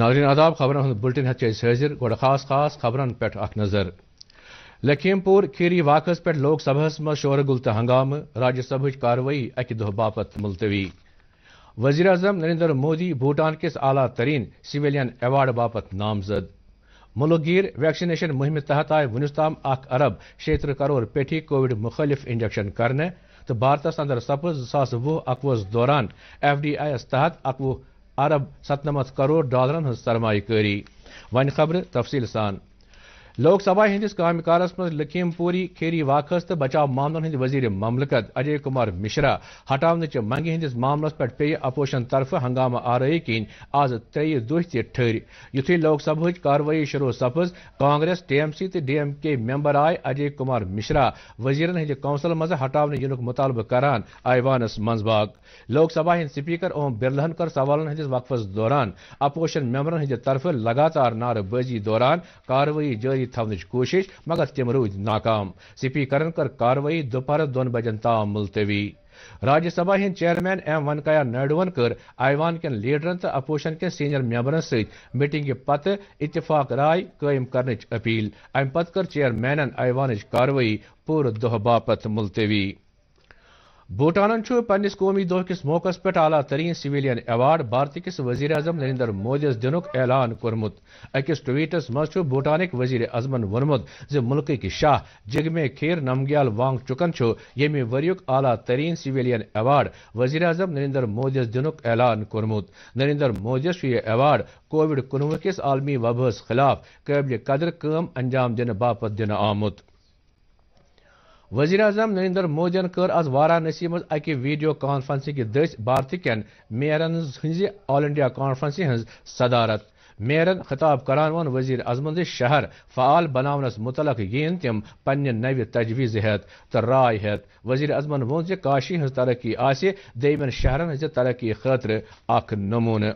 नाजरीन आदाब खबर बुलेटिन हे हाजिर गोड़ खास खास खबर पे नजर लखीमपुर खीरी वाकस पे लोकसभा मज शोर गुल तो हंगाम राज्यसभा कार्रवाई अक दह बापत मुलतवी वजीर अजम नरेंद्र मोदी भूटान किस आला तरीन सिविलियन एवार्ड बाप नामजद मुलुगीर वैक्सीनेशन मुहिम तहत आए वनुस तम अरब शेत्र करोड़ पेठी कोविड मुखलिफ इंजेक्शन कर तो भारत अंदर सपद जु वह अकवस दौरान एफ डी आई एस तहत अकवुह अरब सतनमथ करोड़ डालरन हज सरमा वन खबर तफसील सान लोकसभा हंदिस काम कारस मज लखीमपुरी खेरी वाकस तो बचाव मामलों हिंद वजीर ममलकत अजय कुमार मिश्रा हटाव मंगे हिंदिस मामल पे पे अपोशन तरफ हंगामा आरई कन आज त्रे दुह ठर लोक लोकसभा कार्रवाई शुरू सपज कांग्रेस टीएमसी तो डी एम के मेम्बर आए अजय कुमार मिश्रा वजीरन हिंद कौंसल मज हटाव यनुक मुतालबह करान आवानस मजबाग लोकसभा हिंद स्पीकर ओम बिरलहन कर सवाल हिंदिस वक्फस दौरान अपोशन मेम्बरन हंद तरफ लगातार नारेबाजी दौरान कार्रवाई जारी جٲری تھونٕچ کوٗشِش مگر تِم روٗدۍ ناکام سپیکرن کٔر کاروٲیی دُپہرٕ دۄن بجن تام مُلتوی راجیہ سبھا ہٕنٛدۍ چیئرمین ایم وینکیا نائیڈوَن کٔر آیوان کٮ۪ن لیٖڈرن تہٕ اپوزیشن کٮ۪ن سیٖنیَر ممبرن سۭتۍ میٹنگہِ پتہٕ اتفاق راے قٲیِم کرنٕچ اپیل اَمہِ پتہٕ کٔر چیئرمینن آیوانٕچ کاروٲیی پوٗرٕ دۄہ باپتھ مُلتوی भूटानन पन्नस कौमी दोह किस मौकस पे आला तरीन सिविलियन एवार्ड भारत किस वजी अजम नरेंद्र मोदी दिन ऐलान कर्मुत अकिस ट्वीटस मज भूटान वजी अजमन वोनमुत ज मुल्क शाह जिगमे खेर नमग्याल वांग चुकन यमि वरुक आला तरीन सिविलियन एवार्ड वजी अजम नरेंद्र मोदी दिन ऐलान कर्मुत नरेंद्र मोदी यह एवार्ड कोविड कनवह किस आलमी वबहस खिलाफ कबल कदर कम अंजाम दिन बापत दिन आमुत वजी अजम नरेंद्र मोदी कर् आज वाराणसी में अक वीडियो कॉन्फ्रेंस के दस भारत कैन मेयर हज ऑल इंडिया कॉन्फ्रेंस हज सदारत मेयरन खिताब करान वन वजीर अजमन शहर फाल बनानस मुतल इन तम पन्ह नव तजवीज़ हेत तो राय हेत वजी अजम वोन काशी हज तरक्की आमन शहर हज तरक्की खतर अख नमून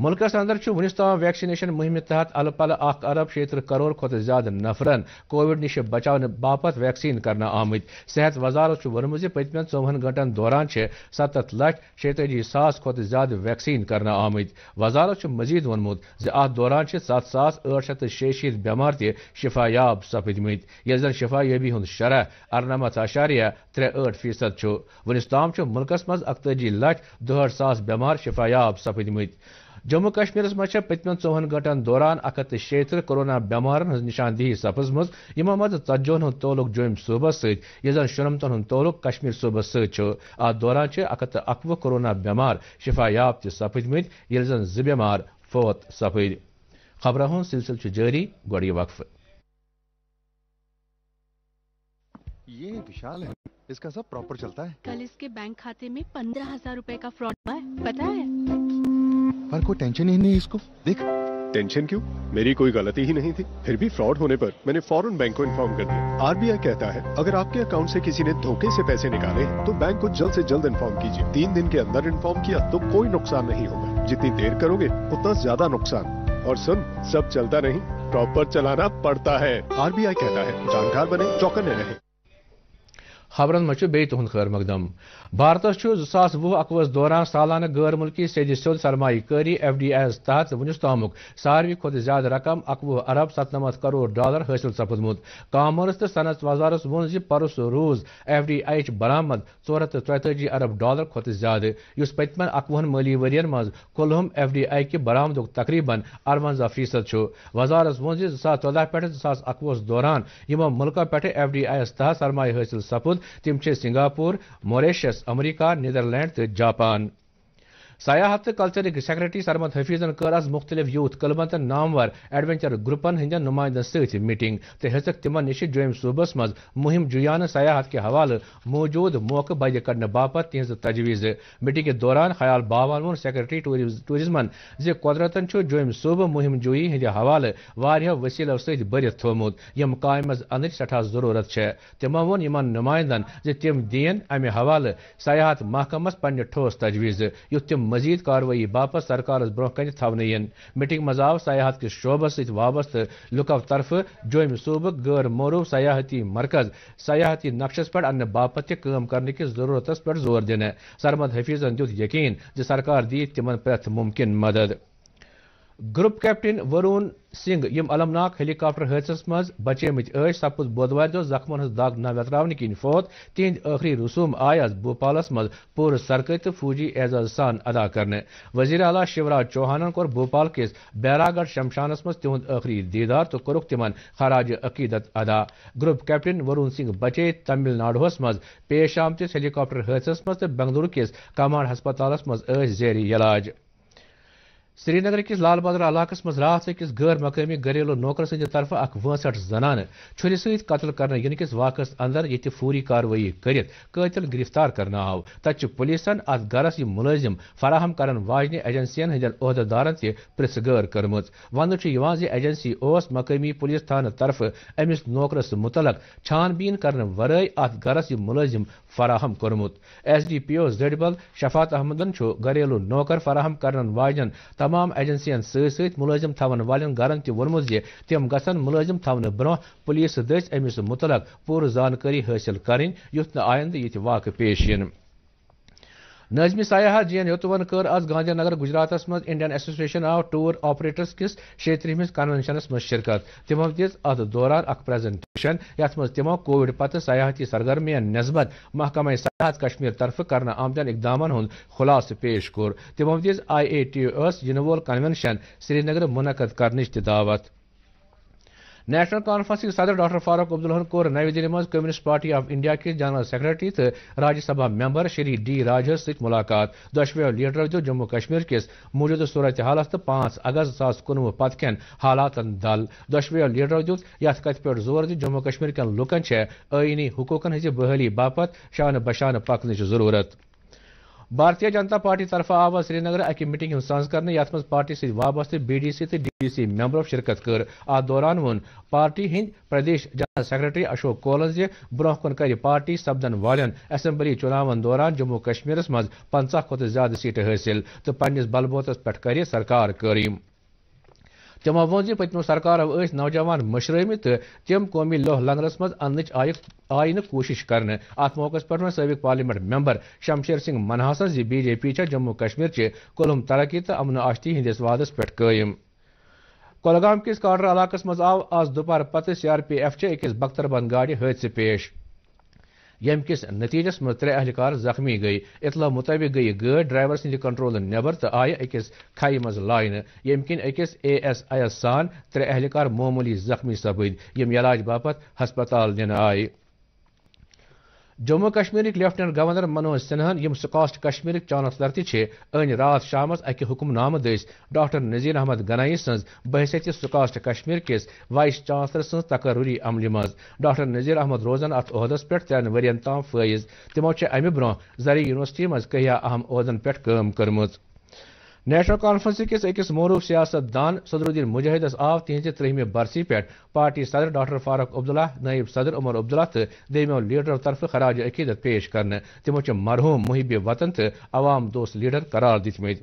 मुल्क अंदर वनिस तमाम वैक्सीनेशन मुहिम तहत अल पल अरब अरब शेतर करोड़ खुद ज्यादा नफरन कोविड नश बचा बाप वैक्सीन कर आमित सेहत वजारत जि पतम चौवन घंटन दौरान सतत लक्ष शेतजी सास खुद ज्यादा वैक्सीन कर आमित वजारत मजीद वोनमुत अत दौरान सत सास आठ शीत बमार तिफा याब सपदम ये जन शिफायाबी हद शरह अरनम अशारिया त्रे ठ फीसद वनिस तमाम मुल्क मज अकतजी दुहठ सा बमार बेमार शिफायाब सपदम जम्मू कश्मीर मज पत्म चौहन गंटन दौरान अख हथ शेतर कोरोना बमार हज निशानदेही सपज मज यमो हूं तोलुक जोम सूब सन यह हूं तोलुक कश्मीर सूब सत अ दौरान अख हथ अकवह कोरोना बेमार शिफायाब त सपदमत ये जन जि बेमार फोत सपद खबर हूं सिलसिल जारी गोड़ वक्फ ये विशाल है इसका सब प्रॉपर चलता है कल इसके बैंक खाते में पंद्रह हजार रूपए का फ्रॉड हुआ है पता है पर कोई टेंशन ही नहीं इसको देख टेंशन क्यों मेरी कोई गलती ही नहीं थी फिर भी फ्रॉड होने पर मैंने फॉरन बैंक को इन्फॉर्म कर दिया आरबीआई कहता है अगर आपके अकाउंट से किसी ने धोखे से पैसे निकाले तो बैंक को जल्द से जल्द इन्फॉर्म कीजिए तीन दिन के अंदर इन्फॉर्म किया तो कोई नुकसान नहीं होगा जितनी देर करोगे उतना ज्यादा नुकसान और सुन सब चलता नहीं प्रॉपर चलाना पड़ता है आरबीआई कहता है जानकार बने चौकने रहे खबरन मज बे तुद खैर मकदम भारत जुसा वुह अकवस दौरान सालाना गैर मुल्की सद सोद सरमाई कारी एफ डी एस तहत वनस ताम सारे खुद ज्यादा रकम अकवह अरब सतनमत करोड़ डॉलर हासिल सपदमुत कामर्स तो सनत वजारस वोन जो परस रोज एफ डी आई बरामद ओर हथ त्रेताजी अरब डॉलर खुद ज्यादा इस पतम अकवहन माली वर्यन मज कुलहम एफ डी आई कि बरामद तकरीबन अरवंजा फीसद वजारस वोन जो जस चौदह पे जस अकवस दौरान यमो मुल्कों पे एफ डी आई तहत सरमाई हासिल tüm için Singapur, Mauritius, Amerika, Nederland, Japan. सयाहत कल्चर सेक्रेटरी सरमद हफीजन कर् आज मुख्तलिफ यूथ कलबंदन नामवर एडवेंचर ग्रुपन हिंद नुमाइंदन सीटिंग हिचक तम निश जम सूबस मुहिम जुयान सयाहत के हवाल मौजूद मौक बजे कर बाप तिज तजवीज मीटिंग के दौरान खयाल बावान वन सेक्रेटरी टूरिजमन जुदरतन जम सूब मुहिम जुई हिंद हवाल वसीलों सरत थोमुत यम काम अन सठा जरूरत है तमों वो इन नुमाइंदन जम दिन अमे हवाल सयाहत महकमस पन्ने ठोस तजवीज युत तम मजीद कार्रवाई बापस सरकार ब्रोह कन थवन मीटिंग मज आव सयाहत किस शोबस सत वाबस्त तरफ जोम सूब गैर मोरूफ सयाहती मरकज सयाहती नक्शस पे अन बाप तम कर जरूरत पे जोर दिन सरमद हफीजन दुत यकीन जरकार दी तिमन प्रथ मुमकिन मदद ग्रुप कैप्टन वरुण सिंह यम अलमनाक हेलीकॉप्टर हादस मज बचेम सपुज बोधवार दो जख्मन हज दाग न वतरावन कि फौत तिंद आखिरी रसूम आय भोपाल भोपालस मज सड़क तो फौजी एजाज सान अदा कर वजी अला शिवराज चौहान कोर भोपाल किस बैरागढ़ शमशानस मज तिंद आखिरी दीदार तो कोरुक तिम खराज अकीदत अदा ग्रुप कैप्टन वरुण सिंह बचे तमिलनाडुस मज पेश आमतिस हेलीकॉप्टर हादस मज तो बेंगलुरु किस कमांड हस्पताल मज जेर इलाज श्रीनगर किस लाल बाजार इलाकस मज रात अकिस गैर मकामी घरेलू नौकर सद तरफ अख वसठ जनान छुरी सतल कर यनकिस अंदर ये फूरी कार्रवाई कर गिरफ्तार कर आव तत पुलिसन अत गरस यह फराहम कर वाजन एजेंसियन हंद अहदेदारन तह पृछ गैर वन एजेंसी उस मकामी पुलिस थान तरफ अमिस नौकरस मुतलक छानबीन कर वर अत गरस यह मुलिम फराहम कर्मुत एस डी पी ओ जडबल शफात अहमदन घरेलू नौकर फराहम कर वाजन तमाम एजेंसियन सलजम थवन वालन गरन तोनमुत जि तम गसन मुलजम थवन ब्रोह पुलिस दस अमिस मुतलक पूर्व जानकारी हासिल करें युथ आयंद ये वाक पेश इन नजमी सयाह जी एन योतवन कर् आज गांधी नगर गुजरात मज Indian Association of Tour Operators किस क्षेत्र हज कन्वेंशन मज शिरकत तमो दत दौरान अ प्रजेंटेशन यथ तमो कोविड पत सयाहती सरगर्मी नस्बत महकमा सयाहत कश्मीर तरफ कर आमदन इकदाम हूं खुलास पेश कमो तमो दिज आई ए टी यस यन वोल कन्वेंशन श्रीनगर मुनद कर दावत नेशनल कॉन्फ्रेंस की सदर डॉक्टर फारूक अब्दुल्हन को नई दिल्ली में कम्युनिस्ट पार्टी ऑफ इंडिया के जनरल सेक्रेटरी तो राज्यसभा मेंबर श्री डी राजस मुलाकात दोशवो लीडर दि जम्मू कश्मीर किस मौजूदा सूरत हाल तो पांच अगस्त जस कनवु पत कन हालात दल दोशवो लीडर दुत यथ कथ पे जोर दि जम्मू कश्मीर कन लूकन आनी हकूकन हज बहली बापत शान बशान पकन जरूरत भारतीय जनता पार्टी तरफ आव श्रीनगर अक मीटिंग सज कर पार्टी सी वाबस्त B D C D D C member शिरकत कर आ दौरान वो पार्टी हिंद प्रदेश जनरल सेक्रेटरी अशोक कौलन जे ब्रोह कुन कर पार्टी सपदन वाले असम्बली चुनाव दौरान जम्मू कश्मीर मज पंह खुत ज्यादा सीटें हासिल तो पन्नस बलबोत पे सरकार तमो वो ये सरकार नौजवान मशरम तो तम कौमी लोह लंगरस मज अन आय आयी नूश कर अत मौकस पे सबक पार्लियामेंट मेम्बर शमशेर सिंह मनहासन जी बीजेपी जम्मू कश्मीर चे कुलम तरक्की तो अमन आशती हंदिस वादस पे कायम कुलगाम किस काडर इलाक मज आव आज दोपहर पत् सी आर पी एफ चे अकिस बख्तरबंद गाड़ि हादसे पेश यम किस नतीजस मज त्रे अहलकार जख्मी गई इतला मुताबिक गई गड ड्राइवर सिंद कंट्रोल नबर तो आय अकिस खाई मज लाइन यम किन अकिस ए एस आई एस सान त्रे अहलकार मामूली जख्मी सपद यम इलाज बापत हस्पताल दिन आये जम्मू कश्मीर लेफ्टिनेंट गवर्नर मनोज सिन्हा यम सकास्ट कश्मीर चांसलर तन रात शाम अकि हुक्मनाम दस डॉक्टर नजीर अहमद गनाई सज बहसीत सकास्ट कश्मीर किस वाइस चांसलर सज तकर्री अमल मज डॉक्टर नजीर अहमद रोजन अत अहदस पे त्रेन वन तमाम फैज तमो अमि ब्रोह जरिए यूनिवर्सिटी मज कहिया अहम अहदन पे कर्म नेशनल कॉन्फ्रेंस किस अकिस मरूफ सियासतदान सदरुद्दीन मुजाहिदस आव तिहज त्रिहमि बरसी पे पार्टी सदर डॉक्टर फारूक अब्दुल्ला नायब सदर उमर अब्दुल्ला तो दोमो लीडरों तरफ खराज अकीदत पेश कर तमो मरहूम मुहिब वतन तो अवाम दोस्त लीडर करार दितम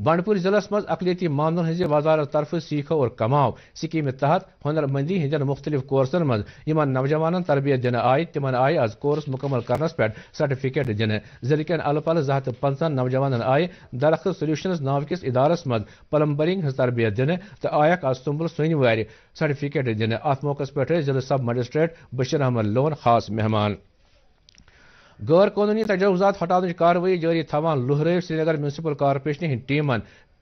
बंडपुर जिलस में अकलती मामलों हज वजारत तरफ सीखो और कमाओ स्कीम तहत हनरमंदी हंद मुख्तलिफ कोर्सन में नौजवान तरबियत दिन आई तिम आई आज कोर्स मुकमल कर सर्टिफिकेट दिन जिले के अल पल जहा पंचन नौजवान आई दरख्त सल्यूशन नाविक इदार में पलम्बरिंग तरबियत दिन तो आयक आज तुम्बल सोन वारि सर्टिफिकेट दिन अत मौक पिल सब मजस्ट्रेट बशीर अहमद लोन खास मेहमान गैर कानूनी तजवुजात हटान कार्रवाई जारी थवान लुहरे श्रीनगर म्यूनसिपल कॉर्पोरेशन हंद टीम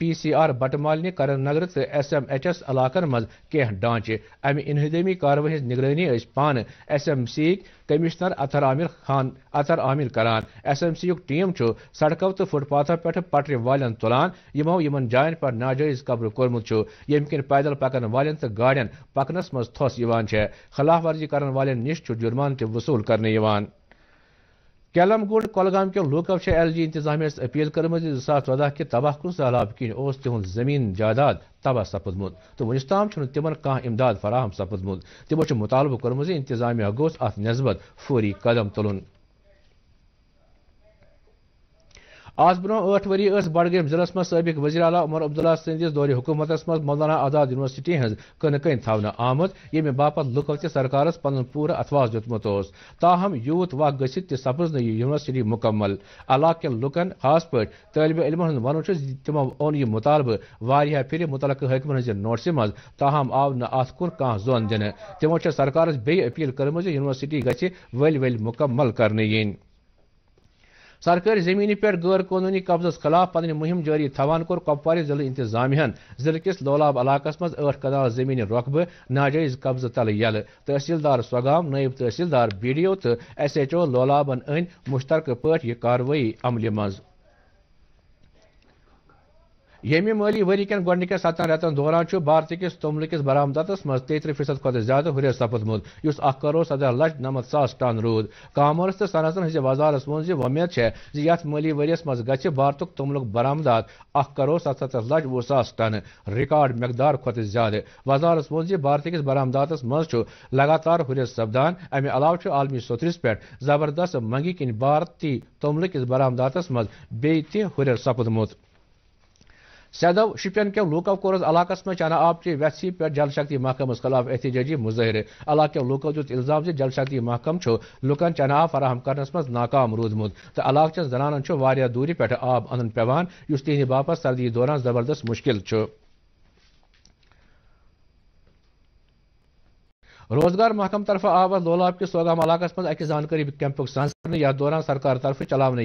पी सी आर बटमाल करन नगर तो एस एम एच एस इलाकन मज कह डांचे अमि इनहदमी कार्रवाई हज निगरानी पान S M C commissioner Athar Aamir Khan Athar Aamir करान एस एम सी टीम सड़कों तो फुटपाथों पे पटरि वाल तुलान यमो इन जायन पर नाजायज कब्र कोर्मुत यम किन पैदल पकन वाल तो गाड़न पकनस मज थोस खिलाफ वर्जी कर वाल नश जुर्मान वसूल कर कैलम कैलमगुड कलगाम के लूको एल जी इंतजाम अपील कर्म जह चौदह के तबाह कुन सैलाब कह तिहद जमीन जायदाद तबाह सपुदमु तो वनस तम तिमन कह इमदाद फराहम सपदमुत तमो मुतालबह कर्म इंतजामिया गोस अत नस्बत फूरी कदम तुल आज ब्रो ठ वरी बडगम जिले में सबक वजी अल उमर अब्दुल्ला संदिस दौर हुकूमत मं मौलाना आजाद यूनिवर्सिटी हज कनकन थवन आमद यमि बापत लुको सरकार पन पूरा अथवास दुतमुत ताहम यूत वह ग सपज न यूनिवर्सिटी मुकम्मल अलाक लुकन खास पे तलब इलमन वन तमो ओन यह मुतालब वह फिर मुतल हकमन हज नोट मं ताहम आव नन कह जोन दिन तमो सरकार बे अपील कर्म यूनिवर्सिटी गल वल मुकम्मल कर सरकारी जमीन पे गैर कानूनी कब्जस खिलाफ पन्नी मुहिम जारी थवान कोर जिले इंतजाम जिले किस लोलाब इलाक मज आठ कनाल जमीन रोकबे नाजायज कब्ज तल यल तहसीलदार सगाम नायब तहसीलदार बी डी ओ तो एस एच ओ लोलाबन अंद मुश्तरक पे यह कार्रवाई अमल मज यमि माली वरी कैन गोडनिकस सतन रतन दौरान भारत किस तमल किस बरामदत मज तेत फीसद खुद ज्यादा हुरियर सपदमुत युस अख करो सदह लच नम सास टन रूद कामर्स तो सनतन हज वजारस मोज वमेद है यथ माली वर्स मज ग भारत तमल बरामदात अख करो सतहत लच वो सा टन रिकॉर्ड मकदार खुद ज्यादा वजारस मोज भारत किस बरामदात मज लगातार हुरियर सपदान अमे अलाव आलमी सोतरिस पे जबरदस्त मंगी किन भारती तुमल किस बरामदात मे तुर हुरियर सदो शुपन क्यों लूको कोर इलाक में चना आब चे वैसी पे जल शक्ति महकमस खिलाफ एहतजाजी मुजाहरे इलाक लूको दुत इल्जाम जि जल शक्ति महकम लूकन चना आब फराम कर नाकाम रूदमुत तो इलाक इलाकचन जनानन दूरी पे आब अन पे तिहद बापस सर्दी दौरान जबरदस्त मुश्किल रोजगार महकम तरफ आव लोलाब के सोगाम इलाकस मज अकिस जानकारी कैंप सांस कर दौरान सरकार तरफ चलान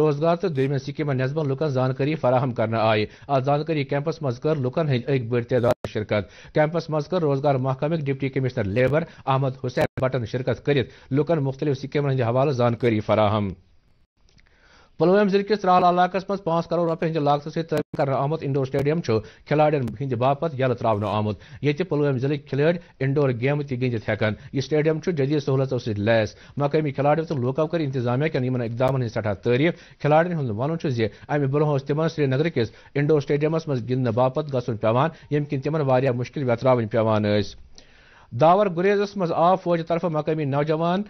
रोजगार तो दुम स्कीमन नस्बन लुकन जानकारी फराहम कर आये आज जानकारी कैंपस मज कर लुकन हंद अक बड़ तदाद शिरकत कैंपस मज कर रोजगार महकमिक deputy commissioner labour Ahmad Hussain बटन शिरकत कर लुकन मुख्तलिफ स्कीम हवाले जानकारी फराहम پلوم ضلع کس ترال علاقہ مز پانچ کرور رپین ہند لاگت سۭتۍ کرنہٕ آمُت انڈور سٹیڈیم چھُ کھلاڑٮ۪ن ہٕنٛدِ باپتھ یلہٕ ترٛاونہٕ آمُت ییٚتہِ پلوٲمۍ ضلعٕکۍ کھلٲڑۍ اِنڈور گیمہٕ تہِ گِنٛدِتھ ہٮ۪کان یہِ سٹیڈیم چھُ جدید سہوٗلتو سۭتۍ لیس مقٲمی کھلاڑیو تہٕ لوٗکو کٔر انتظامیہ کٮ۪ن یِمن اقدامن ہٕنٛز سٮ۪ٹھاہ تعریٖف کھلاڑٮ۪ن ہُنٛد وَنُن چھُ زِ اَمہِ برٛونٛہہ اوس تِمن سرینگر کِس انڈور سٹیڈیمس منٛز گِنٛدنہٕ باپتھ گژھُن پٮ۪وان ییٚمہِ کِنۍ تِمن واریاہ مُشکِل وٮ۪تراوٕنۍ پٮ۪وان ٲسۍ داور گُریزس منٛز آو فوجہِ طرفہٕ مقٲمی نوجوان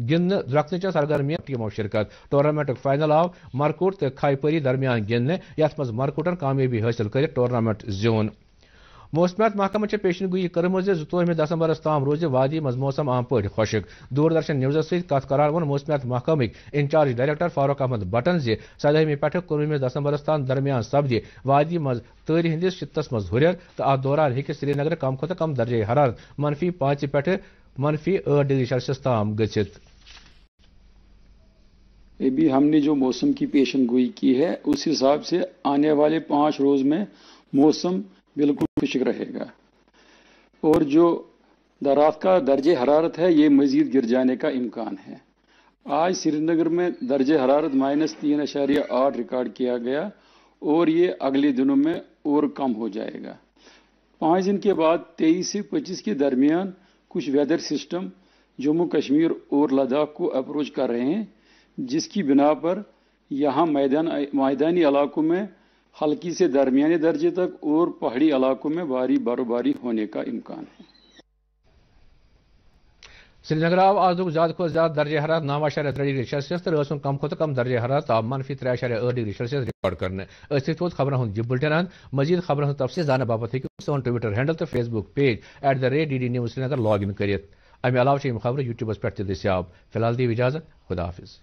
गिनने रखने सरगर्मियों शिरकत टोर्नामेंट फाइनल आव मरकुट तो खाईपरी दरमियान गिनने यथ मज मरकुटन कामयाबी हासिल कर टोर्नामेंट जोन मौसमियात महकमन पेशनगोई कर्म जुतवह दसंबरस तमाम रोज वादी मज मौसम आम पे खुशिक दूरदर्शन न्यूज सत करान वो मौसमियात महकम इंचार्ज डायरेक्टर फारूक अहमद बटन जि सदहमी पे कनवह दसम्बर तान दरमियान सपदि वादी मज तर हंदिस शितस मज हुर तो अत दौरान हिक श्रीनगर कम खुत कम दर्जे हरारत मनफी पांच पे मनफि डिग्री सेल्सियस तमाम ग अभी हमने जो मौसम की पेशन गोई की है उस हिसाब से आने वाले पाँच रोज़ में मौसम बिल्कुल खुशक रहेगा और जो रात का दर्ज हरारत है ये मज़ीद गिर जाने का इम्कान है आज श्रीनगर में दर्ज हरारत माइनस तीन अशारिया आठ रिकॉर्ड किया गया और ये अगले दिनों में और कम हो जाएगा पाँच दिन के बाद तेईस से पच्चीस के दरमियान कुछ वेदर सिस्टम जम्मू कश्मीर और लद्दाख को अप्रोच कर रहे हैं जिसकी बिना पर यहाँ मैदान मैदानी इलाकों में हल्की से दरमिया दर्जे तक और पहाड़ी इलाकों में भारी बर्फबारी होने का इम्कान है श्रीनगर आव आज ज्यादा खुद ज्यादा दर्जे हरात नव अशारे तेरह डिग्री सेल्सियस तो कम खुद कम दर्ज हरारत ताप मनफी त्रे अशारे अठ डिग्री सेल्सियस रिकॉर्ड कर वो तो खबर हूं यह बुलेटिन अन मजीद खबर हज तफसी जान बाप हूँ सोन ट्विटर हैंडल तो Facebook page at the rate D D news Srinagar log in कर अमे अलावा खबर यूट्यूबस पे दस्तियाब फिलहाल दी इजाजत खुदाफिज़